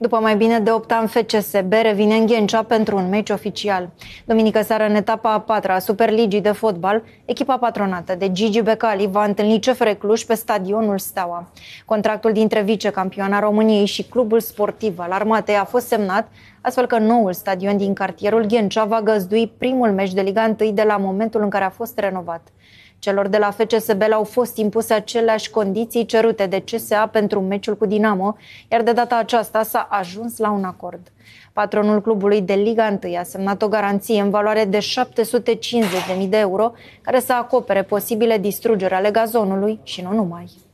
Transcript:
După mai bine de 8 ani, FCSB revine în Ghencea pentru un meci oficial. Duminică seară, în etapa a patra a Superligii de fotbal, echipa patronată de Gigi Becali va întâlni CFR Cluj pe stadionul Steaua. Contractul dintre vicecampioana României și clubul sportiv al armatei a fost semnat, astfel că noul stadion din cartierul Ghencea va găzdui primul meci de Liga 1 de la momentul în care a fost renovat. Celor de la FCSB au fost impuse aceleași condiții cerute de CSA pentru meciul cu Dinamo, iar de data aceasta s-a ajuns la un acord. Patronul clubului de Liga 1 a semnat o garanție în valoare de 750.000 de euro care să acopere posibile distrugeri ale gazonului și nu numai.